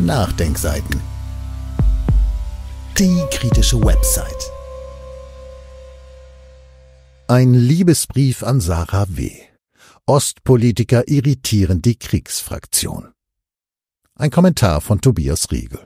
Nachdenkseiten. Die kritische Website. Ein Liebesbrief an Sarah W. Ostpolitiker irritieren die Kriegsfraktion. Ein Kommentar von Tobias Riegel.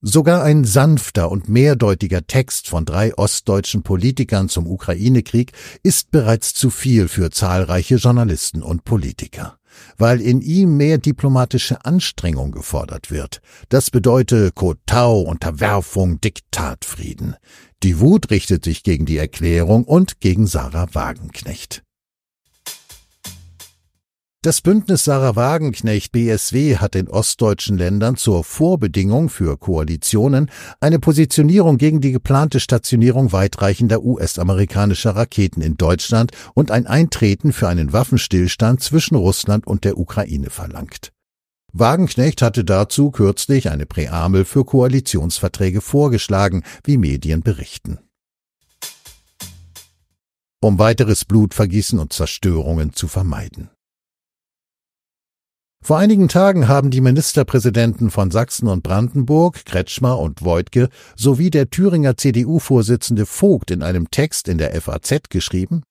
Sogar ein sanfter und mehrdeutiger Text von drei ostdeutschen Politikern zum Ukraine-Krieg ist bereits zu viel für zahlreiche Journalisten und Politiker weil in ihm mehr diplomatische Anstrengung gefordert wird. Das bedeute Kotau, Unterwerfung, Diktatfrieden. Die Wut richtet sich gegen die Erklärung und gegen Sarah Wagenknecht. Das Bündnis Sarah Wagenknecht BSW hat den ostdeutschen Ländern zur Vorbedingung für Koalitionen eine Positionierung gegen die geplante Stationierung weitreichender US-amerikanischer Raketen in Deutschland und ein Eintreten für einen Waffenstillstand zwischen Russland und der Ukraine verlangt. Wagenknecht hatte dazu kürzlich eine Präamel für Koalitionsverträge vorgeschlagen, wie Medien berichten. Um weiteres Blutvergießen und Zerstörungen zu vermeiden. Vor einigen Tagen haben die Ministerpräsidenten von Sachsen und Brandenburg, Kretschmer und Woidke, sowie der Thüringer CDU-Vorsitzende Vogt in einem Text in der FAZ geschrieben,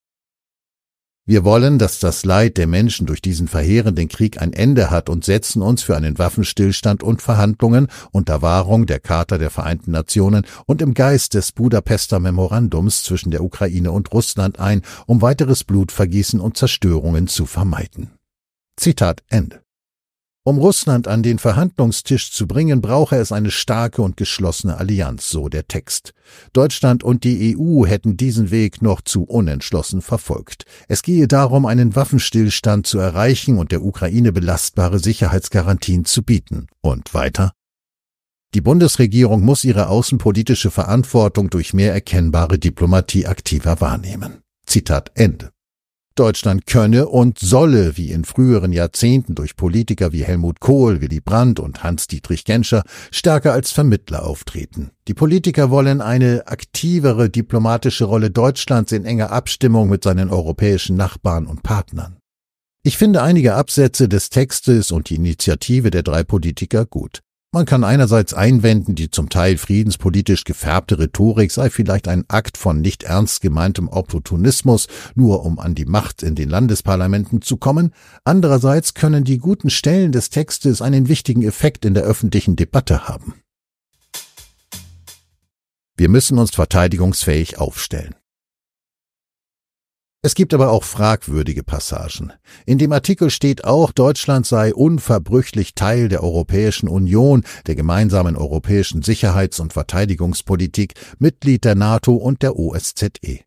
wir wollen, dass das Leid der Menschen durch diesen verheerenden Krieg ein Ende hat und setzen uns für einen Waffenstillstand und Verhandlungen unter Wahrung der Charta der Vereinten Nationen und im Geist des Budapester Memorandums zwischen der Ukraine und Russland ein, um weiteres Blutvergießen und Zerstörungen zu vermeiden. Zitat Ende. Um Russland an den Verhandlungstisch zu bringen, brauche es eine starke und geschlossene Allianz, so der Text. Deutschland und die EU hätten diesen Weg noch zu unentschlossen verfolgt. Es gehe darum, einen Waffenstillstand zu erreichen und der Ukraine belastbare Sicherheitsgarantien zu bieten. Und weiter? Die Bundesregierung muss ihre außenpolitische Verantwortung durch mehr erkennbare Diplomatie aktiver wahrnehmen. Zitat Ende. Deutschland könne und solle, wie in früheren Jahrzehnten durch Politiker wie Helmut Kohl, Willy Brandt und Hans-Dietrich Genscher, stärker als Vermittler auftreten. Die Politiker wollen eine aktivere diplomatische Rolle Deutschlands in enger Abstimmung mit seinen europäischen Nachbarn und Partnern. Ich finde einige Absätze des Textes und die Initiative der drei Politiker gut. Man kann einerseits einwenden, die zum Teil friedenspolitisch gefärbte Rhetorik sei vielleicht ein Akt von nicht ernst gemeintem Opportunismus, nur um an die Macht in den Landesparlamenten zu kommen, andererseits können die guten Stellen des Textes einen wichtigen Effekt in der öffentlichen Debatte haben. Wir müssen uns verteidigungsfähig aufstellen. Es gibt aber auch fragwürdige Passagen. In dem Artikel steht auch, Deutschland sei unverbrüchlich Teil der Europäischen Union, der gemeinsamen europäischen Sicherheits- und Verteidigungspolitik, Mitglied der NATO und der OSZE.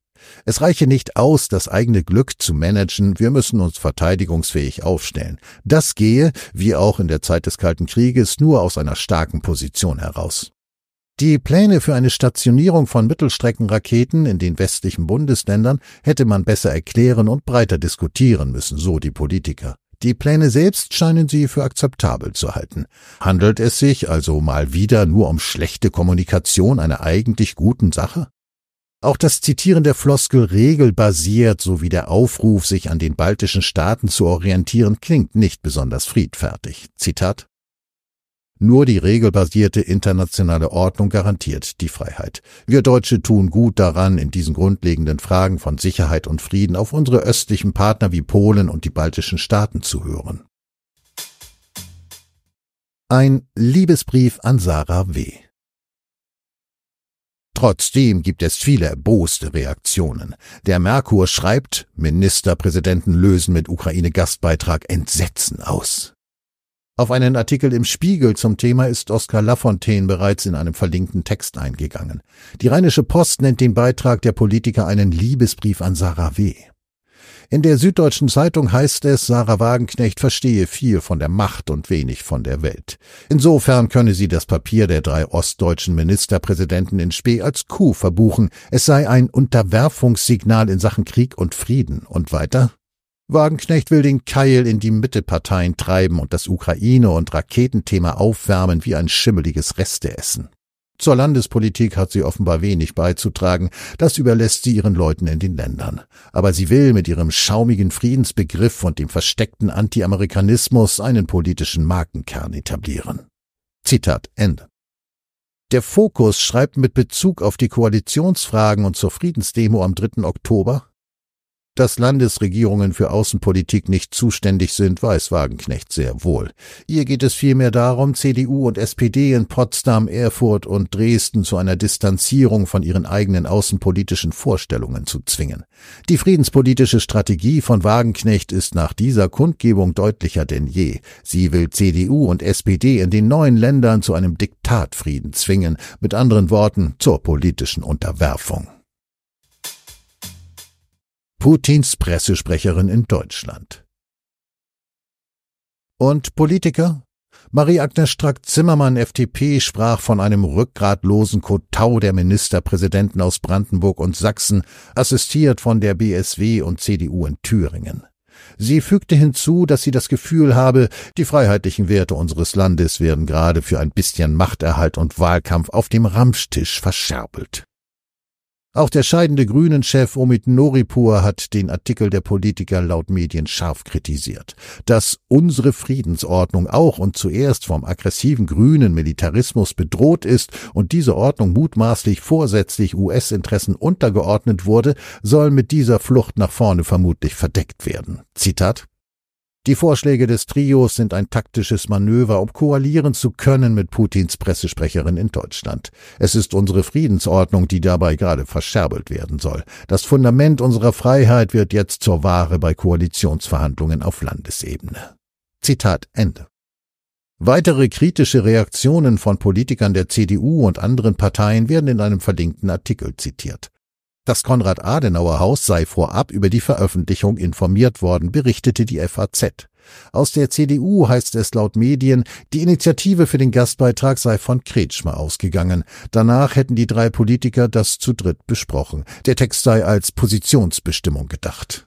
Es reiche nicht aus, das eigene Glück zu managen, wir müssen uns verteidigungsfähig aufstellen. Das gehe, wie auch in der Zeit des Kalten Krieges, nur aus einer starken Position heraus. Die Pläne für eine Stationierung von Mittelstreckenraketen in den westlichen Bundesländern hätte man besser erklären und breiter diskutieren müssen, so die Politiker. Die Pläne selbst scheinen sie für akzeptabel zu halten. Handelt es sich also mal wieder nur um schlechte Kommunikation einer eigentlich guten Sache? Auch das Zitieren der Floskel regelbasiert sowie der Aufruf, sich an den baltischen Staaten zu orientieren, klingt nicht besonders friedfertig. Zitat nur die regelbasierte internationale Ordnung garantiert die Freiheit. Wir Deutsche tun gut daran, in diesen grundlegenden Fragen von Sicherheit und Frieden auf unsere östlichen Partner wie Polen und die baltischen Staaten zu hören. Ein Liebesbrief an Sarah W. Trotzdem gibt es viele erboste Reaktionen. Der Merkur schreibt, Ministerpräsidenten lösen mit Ukraine Gastbeitrag Entsetzen aus. Auf einen Artikel im Spiegel zum Thema ist Oskar Lafontaine bereits in einem verlinkten Text eingegangen. Die Rheinische Post nennt den Beitrag der Politiker einen Liebesbrief an Sarah W. In der Süddeutschen Zeitung heißt es, Sarah Wagenknecht verstehe viel von der Macht und wenig von der Welt. Insofern könne sie das Papier der drei ostdeutschen Ministerpräsidenten in Spee als Coup verbuchen. Es sei ein Unterwerfungssignal in Sachen Krieg und Frieden. Und weiter? Wagenknecht will den Keil in die Mitteparteien treiben und das Ukraine- und Raketenthema aufwärmen wie ein schimmeliges Resteessen. Zur Landespolitik hat sie offenbar wenig beizutragen, das überlässt sie ihren Leuten in den Ländern. Aber sie will mit ihrem schaumigen Friedensbegriff und dem versteckten Antiamerikanismus einen politischen Markenkern etablieren. Zitat Ende. Der Fokus schreibt mit Bezug auf die Koalitionsfragen und zur Friedensdemo am 3. Oktober dass Landesregierungen für Außenpolitik nicht zuständig sind, weiß Wagenknecht sehr wohl. Ihr geht es vielmehr darum, CDU und SPD in Potsdam, Erfurt und Dresden zu einer Distanzierung von ihren eigenen außenpolitischen Vorstellungen zu zwingen. Die friedenspolitische Strategie von Wagenknecht ist nach dieser Kundgebung deutlicher denn je. Sie will CDU und SPD in den neuen Ländern zu einem Diktatfrieden zwingen, mit anderen Worten zur politischen Unterwerfung. Putins Pressesprecherin in Deutschland. Und Politiker? Marie-Agnes Strack-Zimmermann, FDP, sprach von einem rückgratlosen Kotau der Ministerpräsidenten aus Brandenburg und Sachsen, assistiert von der BSW und CDU in Thüringen. Sie fügte hinzu, dass sie das Gefühl habe, die freiheitlichen Werte unseres Landes werden gerade für ein bisschen Machterhalt und Wahlkampf auf dem Ramstisch verscherbelt. Auch der scheidende Grünen-Chef Omid Noripur hat den Artikel der Politiker laut Medien scharf kritisiert. Dass unsere Friedensordnung auch und zuerst vom aggressiven grünen Militarismus bedroht ist und diese Ordnung mutmaßlich vorsätzlich US-Interessen untergeordnet wurde, soll mit dieser Flucht nach vorne vermutlich verdeckt werden. Zitat die Vorschläge des Trios sind ein taktisches Manöver, um koalieren zu können mit Putins Pressesprecherin in Deutschland. Es ist unsere Friedensordnung, die dabei gerade verscherbelt werden soll. Das Fundament unserer Freiheit wird jetzt zur Ware bei Koalitionsverhandlungen auf Landesebene. Zitat Ende. Weitere kritische Reaktionen von Politikern der CDU und anderen Parteien werden in einem verlinkten Artikel zitiert. Das Konrad-Adenauer-Haus sei vorab über die Veröffentlichung informiert worden, berichtete die FAZ. Aus der CDU heißt es laut Medien, die Initiative für den Gastbeitrag sei von Kretschmer ausgegangen. Danach hätten die drei Politiker das zu dritt besprochen. Der Text sei als Positionsbestimmung gedacht.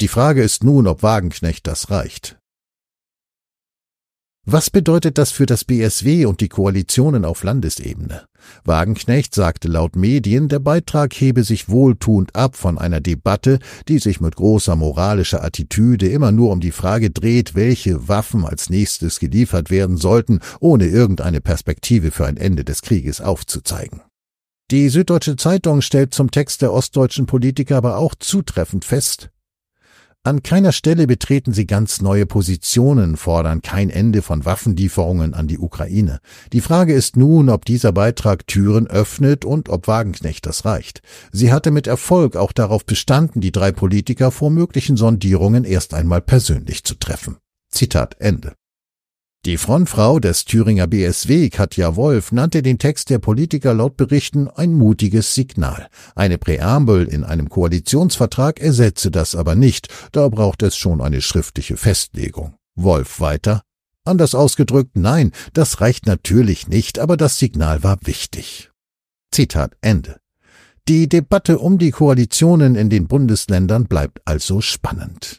Die Frage ist nun, ob Wagenknecht das reicht. Was bedeutet das für das BSW und die Koalitionen auf Landesebene? Wagenknecht sagte laut Medien, der Beitrag hebe sich wohltuend ab von einer Debatte, die sich mit großer moralischer Attitüde immer nur um die Frage dreht, welche Waffen als nächstes geliefert werden sollten, ohne irgendeine Perspektive für ein Ende des Krieges aufzuzeigen. Die Süddeutsche Zeitung stellt zum Text der ostdeutschen Politiker aber auch zutreffend fest, an keiner Stelle betreten sie ganz neue Positionen, fordern kein Ende von Waffenlieferungen an die Ukraine. Die Frage ist nun, ob dieser Beitrag Türen öffnet und ob Wagenknecht das reicht. Sie hatte mit Erfolg auch darauf bestanden, die drei Politiker vor möglichen Sondierungen erst einmal persönlich zu treffen. Zitat Ende. Die Frontfrau des Thüringer BSW, Katja Wolf, nannte den Text der Politiker laut Berichten ein mutiges Signal. Eine Präambel in einem Koalitionsvertrag ersetze das aber nicht, da braucht es schon eine schriftliche Festlegung. Wolf weiter. Anders ausgedrückt, nein, das reicht natürlich nicht, aber das Signal war wichtig. Zitat Ende. Die Debatte um die Koalitionen in den Bundesländern bleibt also spannend.